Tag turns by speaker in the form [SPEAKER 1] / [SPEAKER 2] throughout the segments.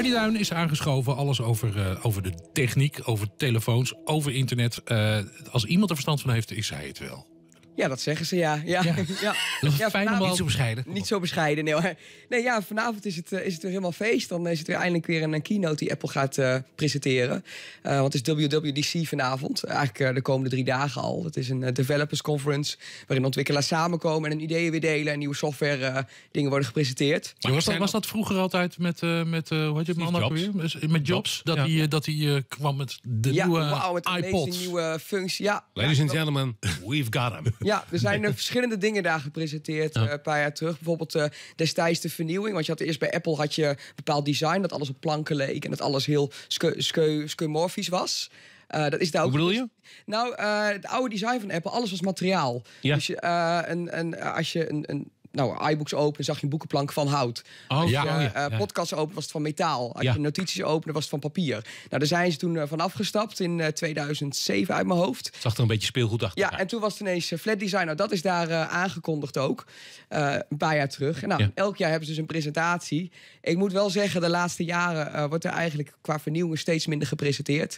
[SPEAKER 1] Bernie Duin is aangeschoven. Alles over, eh, over de techniek, over telefoons, over internet. Eh, als iemand er verstand van heeft, is hij het wel.
[SPEAKER 2] Ja, dat zeggen ze, ja. ja, ja. ja. ja fijn om niet zo bescheiden. Niet zo bescheiden, nee. Hoor. Nee, ja, vanavond is het, eh, is het weer helemaal feest. Dan is het weer eindelijk weer een, keynote die Apple gaat eh, presenteren. Eh, want het is WWDC vanavond. Eigenlijk de komende drie dagen al. Dat is een developers conference waarin ontwikkelaars samenkomen... en hun ideeën weer delen en nieuwe software dingen worden gepresenteerd. was dat, was
[SPEAKER 1] dat vroeger altijd met, met hoe heet je het man weer? Met Jobs, dat hij dat die, kwam met de
[SPEAKER 2] nieuwe wow, met iPods. nieuwe functie. Ja, Ladies and gentlemen, we've got him. Ja, er zijn er verschillende dingen daar gepresenteerd eh, een paar jaar terug. Bijvoorbeeld eh, destijds de vernieuwing. Want je had eerst bij Apple had je een bepaald design dat alles op planken leek en dat alles heel skeuomorfisch was. Eh, dat is daar ook Hoe bedoel dus je? Nou, het oude design van Apple, alles was materiaal. Ja. Dus je, een, een, als je een, een nou, iBooks open, zag je een boekenplank van hout. Oh, Als ja, uh, ja. Eh, was het van metaal. Als je notities openen, was het van papier. Nou, daar zijn ze toen uh, van afgestapt in 2007 eh, uit mijn hoofd.
[SPEAKER 3] Zag er een beetje speelgoed achter.
[SPEAKER 2] Ja, en toen was het ineens flat designer, nou, dat is daar aangekondigd ook. een paar jaar terug. En nou, elk jaar hebben ze dus een presentatie. Ik moet wel zeggen, de laatste jaren wordt er eigenlijk qua vernieuwing steeds minder gepresenteerd.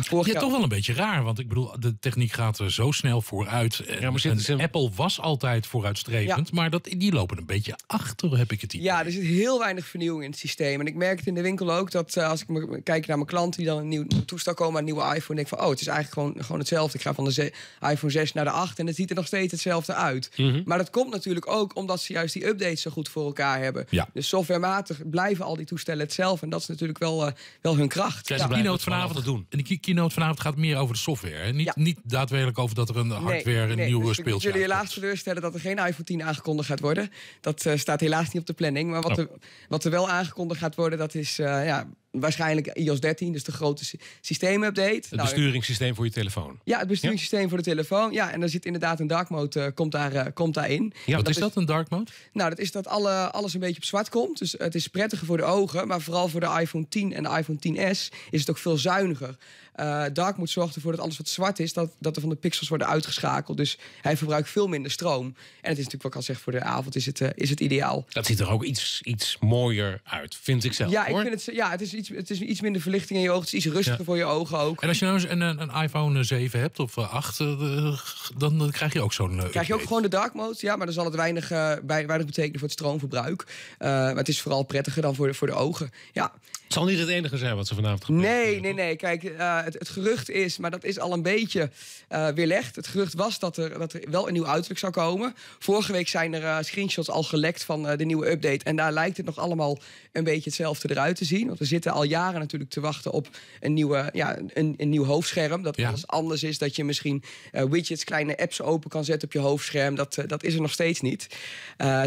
[SPEAKER 2] vorig ja, jaar... toch wel een
[SPEAKER 1] beetje raar. Want ik bedoel, de techniek gaat er zo snel vooruit. Ja, maar en Apple was altijd vooruitstrevend. Maar dat, die lopen een beetje achter, heb ik het
[SPEAKER 2] idee. Ja, er zit heel weinig vernieuwing in het systeem. En ik merk het in de winkel ook dat eh, als ik kijk naar mijn klanten die dan een nieuw toestel komen, een nieuwe iPhone, denk van, oh, het is eigenlijk gewoon, gewoon hetzelfde. Ik ga van de iPhone 6 naar de 8 en het ziet er nog steeds hetzelfde uit. Mhm. Maar dat komt natuurlijk ook omdat ze juist die updates zo goed voor elkaar hebben. Ja. Dus softwarematig blijven al die toestellen hetzelfde. En dat is natuurlijk wel, eh, wel hun kracht. Zij keynote vanavond, te
[SPEAKER 1] doen. En die keynote vanavond gaat meer over de software. Hè? Niet, niet daadwerkelijk over dat er een hardware, een nee, nieuwe dus speeltje. Ik jullie
[SPEAKER 2] helaas teleurstellen dat er geen iPhone 10 aangekondigd gaat worden. Dat eh, staat helaas niet op de planning. Maar wat, oh. er, wat er wel aangekondigd gaat worden, dat is eh, ja, waarschijnlijk iOS 13, dus de grote sy systeemupdate. Het nou,
[SPEAKER 3] besturingssysteem voor je telefoon.
[SPEAKER 2] Ja, het besturingssysteem voor de telefoon. Ja, en daar zit inderdaad een dark mode eh, komt, daar, uh, komt daarin. Ja, wat is dat, een dark mode? Nou, dat is dat alle, alles een beetje op zwart komt. Dus het is prettiger voor de ogen, maar vooral voor de iPhone 10 en de iPhone 10S is het ook veel zuiniger. Eh, dark mode zorgt ervoor dat alles wat zwart is, dat, dat er van de pixels worden uitgeschakeld. Dus hij verbruikt veel minder stroom. En het is natuurlijk, wat ik al zeg, voor de avond is het, is het ideaal.
[SPEAKER 3] Dat ziet er ook iets, iets mooier uit, vind ik zelf. Ja, ik
[SPEAKER 2] vind het, ja het is iets het is iets minder verlichting in je ogen. Het is iets rustiger voor je ogen ook.
[SPEAKER 1] En als je nou een, een, iPhone 7 eh, hebt of 8, eh, eh, dan, krijg je ook zo'n... krijg je ook gewoon
[SPEAKER 2] de dark mode, ja. Maar dan zal het weinig, bij, weinig betekenen voor het stroomverbruik. maar het is vooral prettiger dan voor de, voor de ogen. Ja
[SPEAKER 3] zal niet het enige zijn wat ze vanavond gebeurt. Nee,
[SPEAKER 2] nee, nee. Kijk, eh, het, het, gerucht is, maar dat is al een beetje uh, weerlegd. Het gerucht was dat er, dat er wel een nieuw uiterlijk zou komen. Vorige week zijn er eh, screenshots al gelekt van de nieuwe update. En daar lijkt het nog allemaal een beetje hetzelfde eruit te zien. Want we zitten al jaren natuurlijk te wachten op een, nieuwe, ja, een, een nieuw hoofdscherm. Dat alles anders is. Dat je misschien widgets, kleine apps open kan zetten op je hoofdscherm. Dat, dat is er nog steeds niet.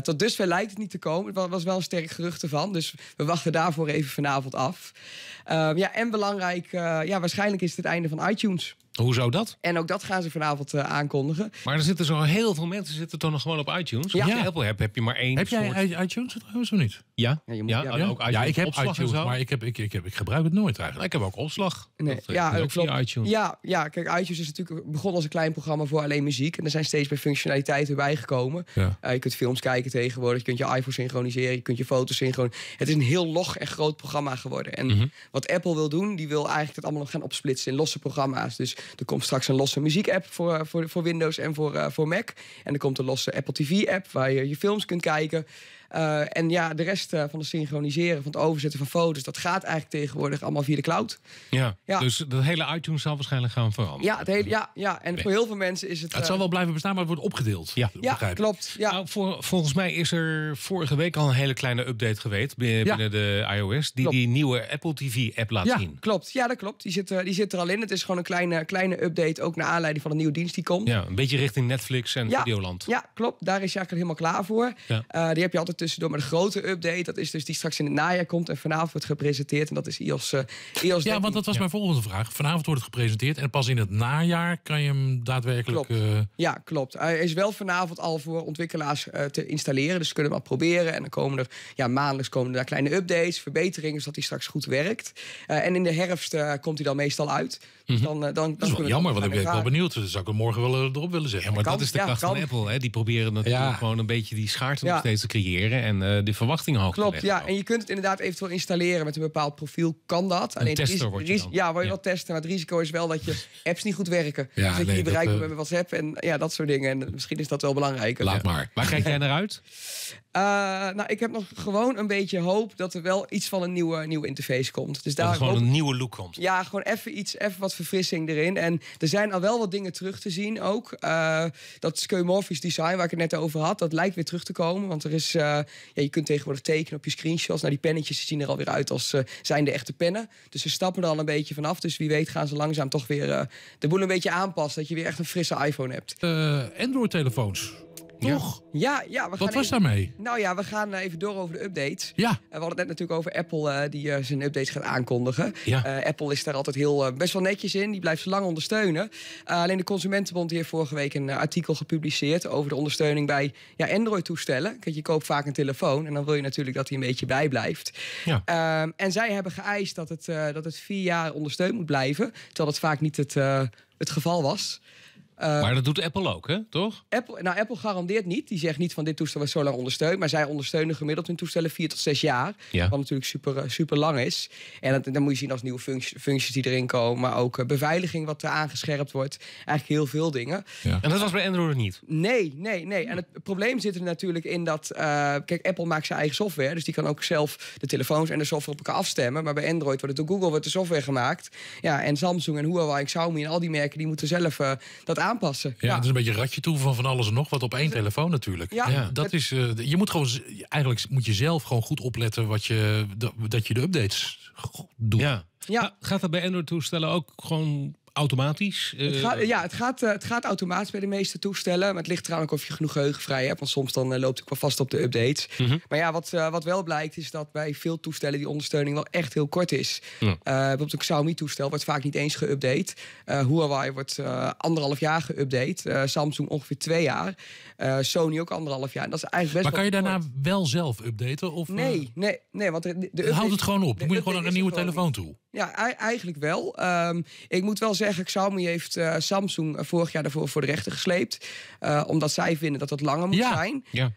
[SPEAKER 2] tot dusver lijkt het niet te komen. Het was wel een sterk gerucht ervan. Dus we wachten daarvoor even vanavond Ehm, ja, en belangrijk, eh, ja, waarschijnlijk is het het einde van iTunes hoe zou dat? En ook dat gaan ze vanavond eh, aankondigen.
[SPEAKER 3] Maar er zitten zo heel veel mensen zitten toch nog gewoon op iTunes. Ja. Als je Apple hebt, heb je maar één. Heb jij
[SPEAKER 2] iTunes trouwens of niet? Ja. Ja, je moet, ja, Ook ik heb iTunes, maar
[SPEAKER 3] ik, heb, ik, ik, heb, ik gebruik het nooit eigenlijk. Ik heb ook opslag. Nee.
[SPEAKER 1] Eh, ja, eh, ook via iTunes. Ja,
[SPEAKER 2] ja, kijk, iTunes is natuurlijk begonnen als een klein programma voor alleen muziek. En er zijn steeds meer functionaliteiten bijgekomen. Uh, je kunt films kijken tegenwoordig, je kunt je iPhone synchroniseren, je kunt je foto's synchroniseren. Het is een heel log en groot programma geworden. En mhm. wat Apple wil doen, die wil eigenlijk dat allemaal nog gaan opsplitsen in losse programma's. Dus er komt straks een losse muziekapp voor, eh, voor, voor Windows en voor, eh, voor Mac. En er komt een losse Apple TV-app waar je je films kunt kijken. Eh, en ja, de rest eh, van het synchroniseren, van het overzetten van foto's, dat gaat eigenlijk tegenwoordig allemaal via de cloud.
[SPEAKER 3] Ja, dus dat hele iTunes zal waarschijnlijk gaan veranderen.
[SPEAKER 2] Ja, het hele, ja, ja. en voor heel veel mensen is het. het zal eh, wel blijven bestaan, maar het wordt opgedeeld.
[SPEAKER 3] Ja, ja klopt. Ja. Nou, voor, volgens mij is er vorige week al een hele kleine update geweest binnen de iOS, die die nieuwe Apple TV-app laat zien. Ja,
[SPEAKER 2] Klopt, ja, dat klopt. Die zit, die zit er al in. Het is gewoon een kleine, kleine update, ook naar aanleiding van een nieuwe dienst die komt. Ja,
[SPEAKER 3] een beetje richting Netflix en Videoland.
[SPEAKER 2] Ja, klopt. Daar is je eigenlijk helemaal klaar voor. Ja. die heb je altijd tussendoor. Maar de grote update, dat is dus die straks in het najaar komt en vanavond wordt gepresenteerd. En dat is IOS. Uh, IOS ja,
[SPEAKER 1] want dat was mijn volgende vraag. Vanavond wordt het gepresenteerd en pas in het najaar kan je hem daadwerkelijk. Eh,
[SPEAKER 2] ja, klopt. Hij is wel vanavond al voor ontwikkelaars eh, te installeren. Dus ze kunnen we al proberen. En dan komen er ja, maandelijks komen daar kleine updates, verbeteringen, zodat hij straks goed werkt. en in de herfst komt hij dan meestal uit. Dus mhm. dan, dan, dan, is wel jammer, want ik ben wel
[SPEAKER 1] benieuwd. Dat zou ik morgen wel erop willen zeggen. Ja, maar dat is de kracht van
[SPEAKER 3] Apple. Hè? Die proberen natuurlijk gewoon een beetje die schaarste nog steeds te creëren en uh, de verwachtingen hoog Klopt, ja.
[SPEAKER 2] En je kunt het inderdaad eventueel installeren met een bepaald profiel. Kan dat? Een Alleen tester word dan. Ja, wil je ja. wel testen. Maar het risico is wel dat je apps niet goed werken. Ja, dus dat nee, je niet bereikt eh, met WhatsApp en ja, dat soort dingen. En misschien is dat wel belangrijk. Laat maar. Waar kijk jij naar uit? Eh, nou, ik heb nog gewoon een beetje hoop dat er wel iets van een nieuwe, nieuwe interface komt. Dus daar gewoon een nieuwe look komt. Ja, gewoon even iets, even wat verfrissing erin. En er zijn al wel wat dingen terug te zien ook. Uh, dat skeuomorfisch design waar ik het net over had, dat lijkt weer terug te komen. Want er is eh, ja, je kunt tegenwoordig tekenen op je screenshots. Nou, die pennetjes zien er alweer uit als eh, zijn de echte pennen. Dus ze stappen er al een beetje vanaf. Dus wie weet gaan ze langzaam toch weer eh, de boel een beetje aanpassen. Dat je weer echt een frisse iPhone hebt. Android-telefoons toch? Ja, ja. Wat was daarmee? Nou ja, we gaan eh, even door over de updates. Ja. Eh, we hadden het net natuurlijk over Apple eh, die zijn updates gaat aankondigen. Apple is daar altijd heel, best wel netjes in. Die blijft ze lang ondersteunen. alleen de Consumentenbond heeft vorige week een artikel gepubliceerd... over de ondersteuning bij ja, Android-toestellen. je koopt vaak een telefoon en dan wil je natuurlijk dat hij een beetje bij blijft. Ja. Ehm, en zij hebben geëist dat het, dat het vier jaar ondersteund moet blijven. Terwijl dat vaak niet het, het geval was. Eh, maar dat
[SPEAKER 3] doet Apple ook, hè?
[SPEAKER 2] toch? Apple, nou, Apple garandeert niet. Die zegt niet van dit toestel was zo lang ondersteund. Maar zij ondersteunen gemiddeld hun toestellen 4 tot 6 jaar. Wat natuurlijk super, eh, super lang is. En dan moet je zien als nieuwe functies, die erin komen. Maar ook eh, beveiliging wat er aangescherpt wordt. Eigenlijk heel veel dingen. En dat was bij Android niet? Nee, nee, nee. En het probleem zit er natuurlijk in dat... kijk, Apple maakt zijn eigen software. Dus die kan ook zelf de telefoons en de software op elkaar afstemmen. Maar bij Android wordt het door Google wordt de software gemaakt. Ja, en Samsung en Huawei en Xiaomi en al die merken... die moeten zelf dat aanpassen. Ja, het is een
[SPEAKER 1] beetje ratje toe van van alles en nog wat op één dus telefoon natuurlijk. Ja, dat is, uh, je moet gewoon, eigenlijk moet je zelf gewoon goed opletten wat
[SPEAKER 3] je, dat je de updates doet. Ja. Ja. Gaat dat bij Android-toestellen ook gewoon Automatisch? Het eh, gaat,
[SPEAKER 2] ja, het gaat, eh, het gaat automatisch bij de meeste toestellen. Maar het ligt ook of je genoeg vrij hebt. Want soms dan eh, loopt het wel vast op de updates. Mhm. Maar ja, wat, wat wel blijkt is dat bij veel toestellen die ondersteuning wel echt heel kort is. bijvoorbeeld een Xiaomi-toestel wordt vaak niet eens geüpdate. Huawei wordt anderhalf jaar geüpdate. Samsung ongeveer twee jaar. Sony ook anderhalf jaar. En dat is eigenlijk best maar kan je daarna wel zelf updaten? Of, nee, nee, nee, want de, houdt het gewoon op. Dan moet je gewoon naar een nieuwe telefoon toe. Ja, eigenlijk wel. Ehm, ik moet wel zeggen, Xiaomi heeft eh, Samsung eh, vorig jaar daarvoor voor de rechter gesleept. Eh, omdat zij vinden dat dat langer moet zijn. Ja.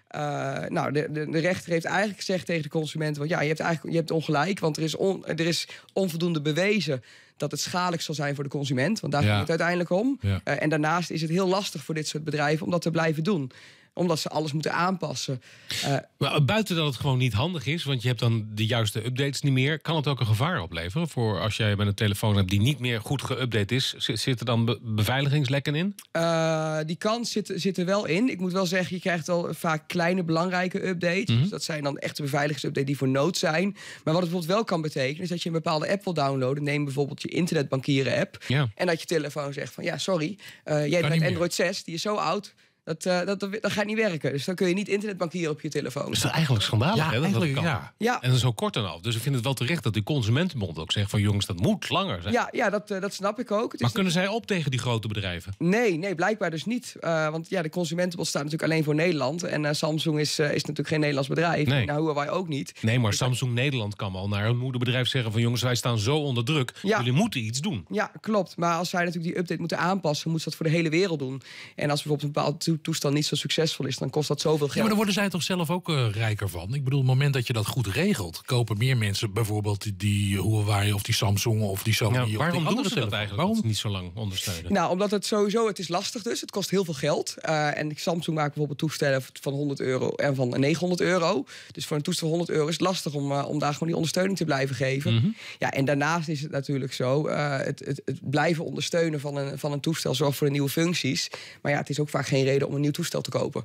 [SPEAKER 2] nou, de, de, de, rechter heeft eigenlijk gezegd tegen de consument... ja, je hebt, eigenlijk, je hebt ongelijk, want er is, on, er is onvoldoende bewezen dat het schadelijk zal zijn voor de consument. Want daar ja. gaat het uiteindelijk om. en daarnaast is het heel lastig voor dit soort bedrijven om dat te blijven doen omdat ze alles moeten aanpassen.
[SPEAKER 3] Eh, maar eh, buiten dat het gewoon niet handig is, want je hebt dan de juiste updates niet meer, kan het ook een gevaar opleveren voor als jij met een telefoon hebt die niet meer goed geüpdate is. Zit er dan beveiligingslekken in?
[SPEAKER 2] Eh, die kans zit, zit er wel in. Ik moet wel zeggen, je krijgt al vaak kleine belangrijke updates. dus dat zijn dan echte beveiligingsupdates die voor nood zijn. Maar wat het bijvoorbeeld wel kan betekenen, is dat je een bepaalde app wil downloaden. Neem bijvoorbeeld je internetbankieren app. En dat je telefoon zegt van ja, sorry, uh, jij bent Android 6, die is zo oud. Eh, dat, dat, dat, gaat niet werken. Dus dan kun je niet internetbankieren op je telefoon. Dat is eigenlijk schandalig, ja, hè? Dat eigenlijk, kan. Ja.
[SPEAKER 3] ja. En zo kort dan af. Dus ik vind het wel terecht dat die consumentenbond ook zegt van... jongens, dat moet langer zijn. Ja,
[SPEAKER 2] ja dat, eh, dat snap ik ook. Het maar kunnen
[SPEAKER 3] zij op tegen die grote bedrijven?
[SPEAKER 2] Nee, nee blijkbaar dus niet. Eh, want ja, de consumentenbond staat natuurlijk alleen voor Nederland. En Samsung is, is natuurlijk geen Nederlands bedrijf. Nee. Nou, Huawei ook niet.
[SPEAKER 3] Nee, maar dus Samsung Nederland kan wel naar hun moederbedrijf zeggen van... jongens, wij staan zo onder druk. Ja. Jullie moeten iets doen.
[SPEAKER 2] Ja, klopt. Maar als zij natuurlijk die update moeten aanpassen... moeten ze dat voor de hele wereld doen. En als bijvoorbeeld een bepaald toestand niet zo succesvol is, dan kost dat zoveel geld. Ja, maar dan
[SPEAKER 1] worden zij toch zelf ook eh, rijker van? Ik bedoel, op het moment dat je dat goed regelt, kopen meer mensen bijvoorbeeld die Huawei of die Samsung of die Sony. Ja, waarom of doen ze dat eigenlijk waarom?
[SPEAKER 3] niet zo lang ondersteunen?
[SPEAKER 2] Nou, omdat het sowieso, het is lastig dus. Het kost heel veel geld. Eh, en Samsung maakt bijvoorbeeld toestellen van 100 euro en van 900 euro. Dus voor een toestel van 100 euro is het lastig om, eh, om daar gewoon die ondersteuning te blijven geven. Mhm. Ja, en daarnaast is het natuurlijk zo, het, het, het blijven ondersteunen van een, van een toestel zorgt voor de nieuwe functies. Maar ja, het is ook vaak geen reden om een nieuw toestel te kopen.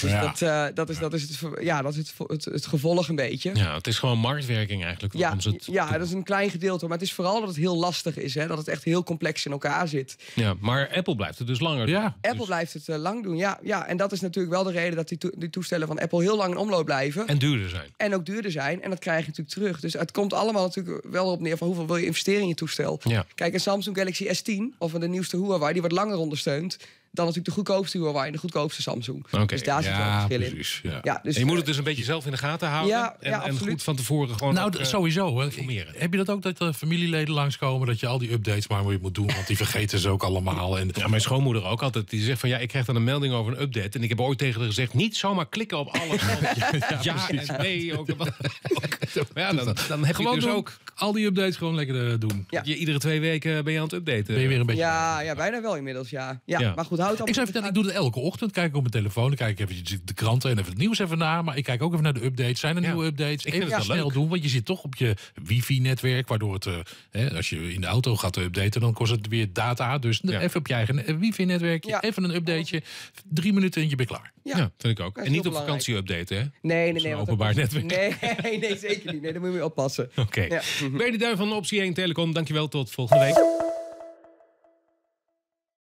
[SPEAKER 2] Dus ja. dat, eh, dat, is, dat is, het, ja, dat is het, het, het, gevolg een beetje.
[SPEAKER 3] Ja, het is gewoon marktwerking eigenlijk. Ja,
[SPEAKER 2] het ja, dat is een klein gedeelte. Maar het is vooral dat het heel lastig is. Hè, dat het echt heel complex in elkaar zit.
[SPEAKER 3] Ja, maar Apple blijft het dus langer ja,
[SPEAKER 2] Apple dus- blijft het eh, lang doen, ja, ja. En dat is natuurlijk wel de reden dat die, die toestellen van Apple heel lang in omloop blijven.
[SPEAKER 3] En duurder zijn.
[SPEAKER 2] En ook duurder zijn. En dat krijg je natuurlijk terug. Dus het komt allemaal natuurlijk wel op neer van hoeveel wil je investeren in je toestel. Ja. Kijk, een Samsung Galaxy S10 of de nieuwste Huawei, die wordt langer ondersteund dan natuurlijk de goedkoopste Huawei en de goedkoopste Samsung. dus daar zit wel een
[SPEAKER 3] verschil in. Ja. dus, je moet het eh, dus een beetje zelf in de gaten houden. en, en goed van tevoren gewoon. Nou, eh,
[SPEAKER 1] sowieso. Hè. Heb je dat ook dat familieleden langskomen dat je al die updates maar moet doen? Want die vergeten ze ook allemaal. En, ja,
[SPEAKER 3] mijn schoonmoeder ook altijd. Die zegt van ja, ik krijg dan een melding over een update. En ik heb ooit tegen haar gezegd: niet zomaar klikken op alles. ja, en nee. Ook, ja, dan, dan heb je dus ook al die updates gewoon lekker eh, doen. Ja. Je, iedere twee weken eh, ben je aan het updaten. Ben je weer een beetje...
[SPEAKER 2] Ja, ja bijna wel inmiddels, ja. Ja, maar goed, houd het. Ik zou vertellen, ik doe dat elke ochtend. Kijk ik op mijn telefoon,
[SPEAKER 1] dan kijk ik even de kranten en even het nieuws even na. Maar ik kijk ook even naar de updates. Zijn er nieuwe updates? Ik even het snel leuk. doen, want je zit toch op je wifi-netwerk, waardoor het, eh, als je in de auto gaat updaten, dan kost het weer data. Dus even op je eigen wifi-netwerk, even een updateje. Drie minuten en je bent klaar.
[SPEAKER 2] Ja, vind ik ook. En niet op vakantie updaten, hè? Nee, nee, nee. Openbaar netwerk. Nee, nee, zeker niet. Nee, daar moet je mee oppassen. Oké.
[SPEAKER 3] Ben de duim van Optie 1 Telecom, dankjewel. Tot volgende week.